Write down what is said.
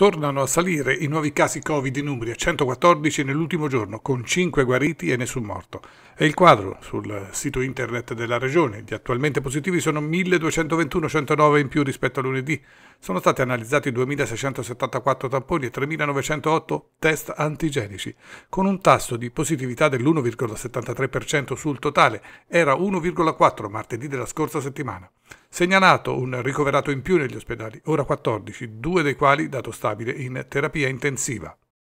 Tornano a salire i nuovi casi Covid in Umbria, 114 nell'ultimo giorno, con 5 guariti e nessun morto. È il quadro sul sito internet della regione. Gli attualmente positivi sono 1221, 109 in più rispetto a lunedì. Sono stati analizzati 2674 tamponi e 3908 test antigenici, con un tasso di positività dell'1,73% sul totale. Era 1,4 martedì della scorsa settimana. Segnalato un ricoverato in più negli ospedali, ora 14, due dei quali dato stabile in terapia intensiva.